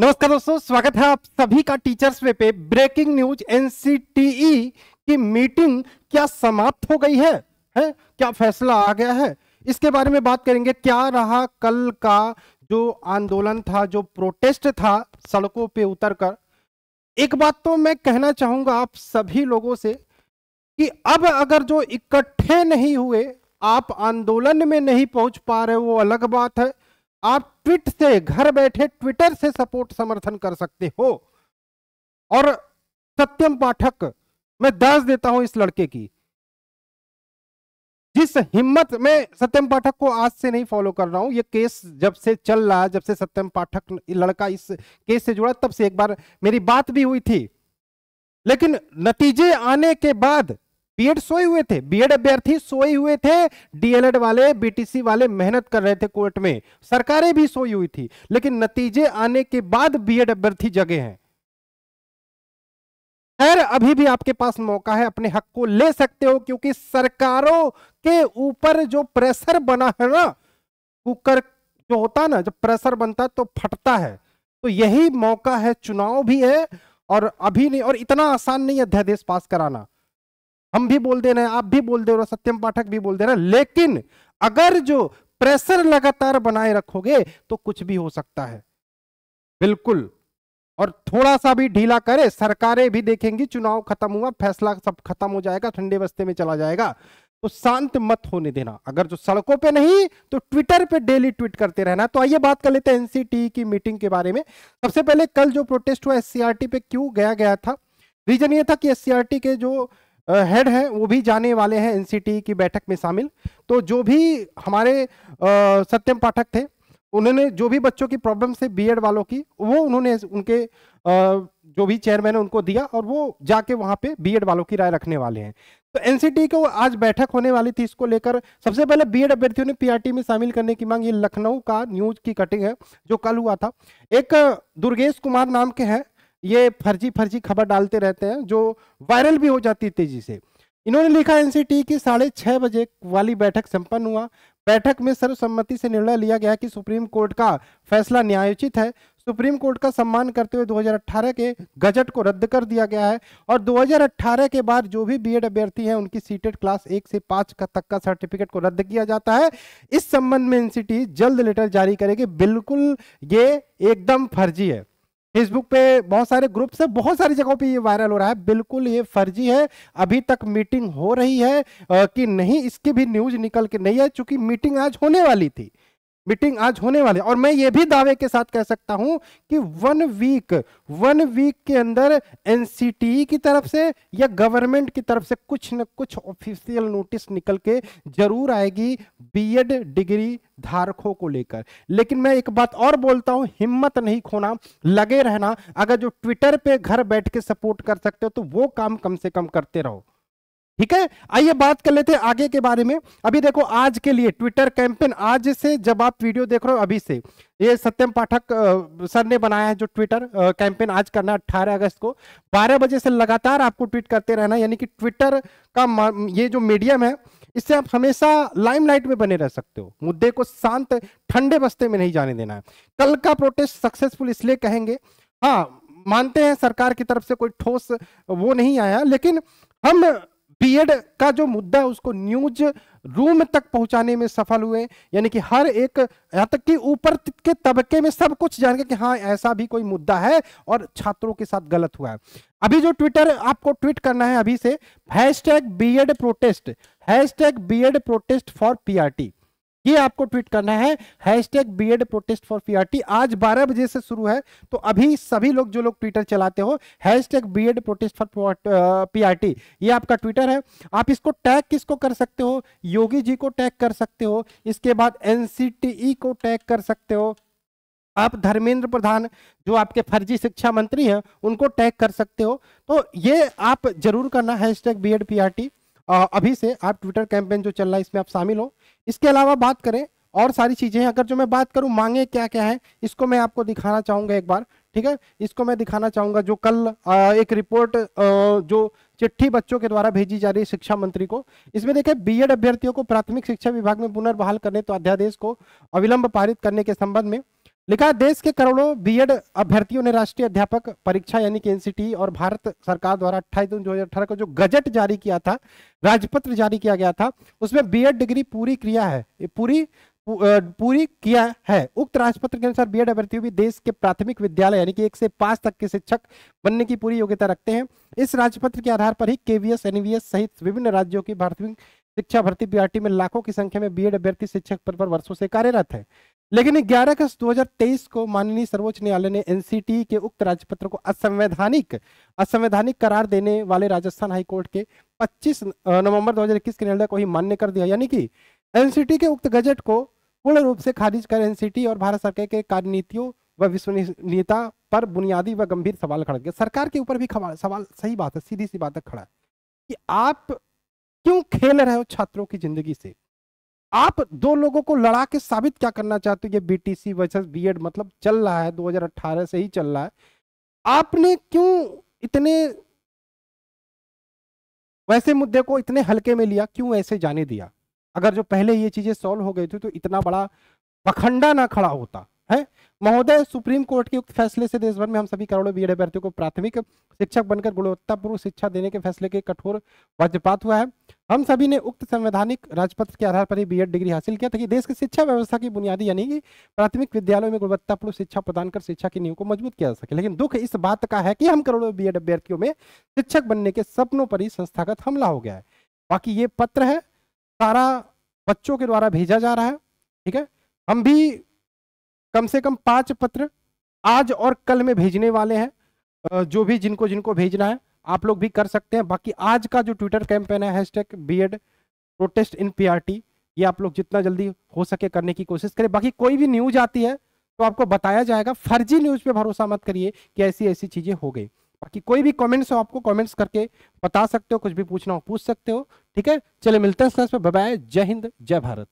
नमस्कार दोस्तों स्वागत है आप सभी का टीचर्स वे पे ब्रेकिंग न्यूज एनसीटीई की मीटिंग क्या समाप्त हो गई है है क्या फैसला आ गया है इसके बारे में बात करेंगे क्या रहा कल का जो आंदोलन था जो प्रोटेस्ट था सड़कों पे उतरकर एक बात तो मैं कहना चाहूंगा आप सभी लोगों से कि अब अगर जो इकट्ठे नहीं हुए आप आंदोलन में नहीं पहुंच पा रहे वो अलग बात है आप ट्विट से घर बैठे ट्विटर से सपोर्ट समर्थन कर सकते हो और सत्यम पाठक मैं दास देता हूं इस लड़के की जिस हिम्मत में सत्यम पाठक को आज से नहीं फॉलो कर रहा हूं ये केस जब से चल रहा है जब से सत्यम पाठक लड़का इस केस से जुड़ा तब से एक बार मेरी बात भी हुई थी लेकिन नतीजे आने के बाद बीएड सोए हुए थे बीएड अभ्यर्थी सोए हुए थे डीएलएड वाले बीटीसी वाले मेहनत कर रहे थे कोर्ट में सरकारें भी सोई हुई थी लेकिन नतीजे आने के बाद बीएड अभ्यर्थी जगे हैं खैर अभी भी आपके पास मौका है अपने हक को ले सकते हो क्योंकि सरकारों के ऊपर जो प्रेशर बना है ना कुकर जो होता है ना जब प्रेशर बनता है तो फटता है तो यही मौका है चुनाव भी है और अभी नहीं और इतना आसान नहीं अध्यादेश पास कराना हम भी बोल दे रहे हैं आप भी बोल दे रहे हो सत्यम पाठक भी बोल दे रहे हैं लेकिन अगर जो प्रेशर लगातार बनाए रखोगे तो कुछ भी हो सकता है बिल्कुल और थोड़ा सा भी ढीला करे सरकारें भी देखेंगी चुनाव खत्म हुआ फैसला सब खत्म हो जाएगा ठंडे बस्ते में चला जाएगा तो शांत मत होने देना अगर जो सड़कों पे नहीं तो ट्विटर पे डेली ट्वीट करते रहना तो आइए बात कर लेते हैं एनसीटी की मीटिंग के बारे में सबसे पहले कल जो प्रोटेस्ट हुआ एससीआरटी पे क्यों गया गया था रीजन ये था कि एससीआरटी के जो हेड हैं वो भी जाने वाले हैं एनसीटी की बैठक में शामिल तो जो भी हमारे सत्यम पाठक थे उन्होंने जो भी बच्चों की प्रॉब्लम से बीएड वालों की वो उन्होंने उनके जो भी चेयरमैन है उनको दिया और वो जाके वहाँ पे बीएड वालों की राय रखने वाले हैं तो एनसीटी को आज बैठक होने वाली थी इसको लेकर सबसे पहले बीएड अभ्यर्थियों ने पीआरटी में शामिल करने की मांग ये लखनऊ का न्यूज की कटिंग है जो कल हुआ था एक दुर्गेश कुमार नाम के हैं ये फर्जी फर्जी खबर डालते रहते हैं जो वायरल भी हो जाती है तेजी से इन्होंने लिखा एनसीटी की साढ़े छह बजे वाली बैठक संपन्न हुआ बैठक में सर्वसम्मति से निर्णय लिया गया कि सुप्रीम कोर्ट का फैसला न्यायोचित है सुप्रीम कोर्ट का सम्मान करते हुए 2018 के गजट को रद्द कर दिया गया है और 2018 के बाद जो भी बीएड अभ्यर्थी हैं उनकी सीटेड क्लास एक से पांच का तक का सर्टिफिकेट को रद्द किया जाता है इस संबंध में एनसीटी जल्द लेटर जारी करेगी बिल्कुल ये एकदम फर्जी है फेसबुक पे बहुत सारे ग्रुप्स है बहुत सारी जगहों पे ये वायरल हो रहा है बिल्कुल ये फर्जी है अभी तक मीटिंग हो रही है कि नहीं इसकी भी न्यूज निकल के नहीं है चूंकि मीटिंग आज होने वाली थी मीटिंग आज होने वाली और मैं ये भी दावे के साथ कह सकता हूं कि वन वीक वन वीक के अंदर एनसीटी e की तरफ से या गवर्नमेंट की तरफ से कुछ न कुछ ऑफिशियल नोटिस निकल के जरूर आएगी बीएड डिग्री धारकों को लेकर लेकिन मैं एक बात और बोलता हूं हिम्मत नहीं खोना लगे रहना अगर जो ट्विटर पे घर बैठ के सपोर्ट कर सकते हो तो वो काम कम से कम करते रहो ठीक है आइए बात कर लेते हैं आगे के बारे में अभी देखो आज के लिए ट्विटर कैंपेन आज से जब आप वीडियो देख रहे हो अभी से ये सत्यम पाठक सर ने बनाया है जो ट्विटर कैंपेन आज करना 18 अगस्त को बारह बजे से लगातार आपको ट्वीट करते रहना यानी कि ट्विटर का ये जो मीडियम है इससे आप हमेशा लाइमलाइट में बने रह सकते हो मुद्दे को शांत ठंडे बस्ते में नहीं जाने देना है कल का प्रोटेस्ट सक्सेसफुल इसलिए कहेंगे हाँ मानते हैं सरकार की तरफ से कोई ठोस वो नहीं आया लेकिन हम बीएड का जो मुद्दा उसको न्यूज रूम तक पहुंचाने में सफल हुए यानी कि हर एक यहाँ तक कि ऊपर के तबके में सब कुछ जान गए कि हाँ ऐसा भी कोई मुद्दा है और छात्रों के साथ गलत हुआ है अभी जो ट्विटर आपको ट्वीट करना है अभी से hashtag B protest hashtag B protest for P ये आपको ट्वीट करना है hashtag B Ed protest for PRT आज 12 बजे से शुरू है तो अभी सभी लोग जो लोग ट्विटर चलाते हो hashtag B Ed protest for PRT ये आपका ट्विटर है आप इसको टैग किसको कर सकते हो योगी जी को टैग कर सकते हो इसके बाद एनसीटीई को टैग कर सकते हो आप धर्मेंद्र प्रधान जो आपके फर्जी शिक्षा मंत्री हैं उनको टैग कर सकते हो तो ये आप जरूर करना हैश टैग बी एड अभी से आप ट्विटर कैंपेन जो चल रहा है इसमें आप शामिल हो इसके अलावा बात करें और सारी चीज़ें हैं अगर जो मैं बात करूँ मांगे क्या क्या है इसको मैं आपको दिखाना चाहूँगा एक बार ठीक है इसको मैं दिखाना चाहूँगा जो कल एक रिपोर्ट जो चिट्ठी बच्चों के द्वारा भेजी जा रही है शिक्षा मंत्री को इसमें देखें बीएड अभ्यर्थियों को प्राथमिक शिक्षा विभाग में पुनर्बहाल करने तो अध्यादेश को अविलंब पारित करने के संबंध में लिखा देश के करोड़ों बीएड अभ्यर्थियों ने राष्ट्रीय अध्यापक परीक्षा यानी कि एनसीटी और भारत सरकार द्वारा अट्ठाईस जून अठारह को जो गजट जारी किया था राजपत्र जारी किया गया था उसमें बीएड डिग्री पूरी क्रिया है पूरी पूरी किया है उक्त राजपत्र के अनुसार बीएड अभ्यर्थियों भी देश के प्राथमिक विद्यालय यानी कि एक से पांच तक के शिक्षक बनने की पूरी योग्यता रखते हैं इस राजपत्र के आधार पर ही केवीएस एनवीएस सहित विभिन्न राज्यों की भारतीय शिक्षा भर्ती बीआरटी में लाखों की संख्या में बीएड अभ्यर्थी शिक्षक पद पर वर्षों से कार्यरत है लेकिन 11 अगस्त 2023 को माननीय सर्वोच्च न्यायालय ने एनसीटी के उक्त राजपत्र को असंवैधानिक असंवैधानिक करार देने वाले राजस्थान हाईकोर्ट के 25 नवंबर 2021 के निर्णय को ही मान्य कर दिया यानी कि एनसीटी के उक्त गजट को पूर्ण रूप से खारिज कर एनसीटी और भारत सरकार के कार्यनीतियों व विश्वसनीयता पर बुनियादी व गंभीर सवाल खड़ा किया सरकार के ऊपर भी सवाल सही बात है सीधी सी बात है खड़ा कि आप क्यों खेल रहे हो छात्रों की जिंदगी से आप दो लोगों को लड़ा के साबित क्या करना चाहते हो ये बीटीसी वर्सेस बीएड मतलब चल रहा है 2018 से ही चल रहा है आपने क्यों इतने वैसे मुद्दे को इतने हल्के में लिया क्यों ऐसे जाने दिया अगर जो पहले ये चीजें सॉल्व हो गई थी तो इतना बड़ा पखंडा ना खड़ा होता है महोदय सुप्रीम कोर्ट के फैसले से देश भर में हम सभी करोड़ों एड अभ्यर्थियों को प्राथमिक शिक्षक बनकर गुणवत्तापूर्ण शिक्षा देने के फैसले के कठोर वज्रपात हुआ है हम सभी ने उक्त संवैधानिक राजपत्र के आधार पर ही बीएड डिग्री हासिल किया ताकि देश की शिक्षा व्यवस्था की बुनियादी यानी कि प्राथमिक विद्यालयों में गुणवत्तापूर्ण शिक्षा प्रदान कर शिक्षा की नींव को मजबूत किया जा सके लेकिन दुख इस बात का है कि हम करोड़ों बीएड अभ्यर्थियों में शिक्षक बनने के सपनों पर ही संस्थागत हमला हो गया है बाकी ये पत्र है सारा बच्चों के द्वारा भेजा जा रहा है ठीक है हम भी कम से कम पाँच पत्र आज और कल में भेजने वाले हैं जो भी जिनको जिनको भेजना है आप लोग भी कर सकते हैं बाकी आज का जो ट्विटर कैंपेन है hashtag B Ed protest in PRT ये आप लोग जितना जल्दी हो सके करने की कोशिश करें बाकी कोई भी न्यूज आती है तो आपको बताया जाएगा फर्जी न्यूज पे भरोसा मत करिए कि ऐसी ऐसी चीजें हो गई बाकी कोई भी कमेंट्स हो आपको कमेंट्स करके बता सकते हो कुछ भी पूछना हो पूछ सकते हो ठीक है चले मिलते हैं जय हिंद जय भारत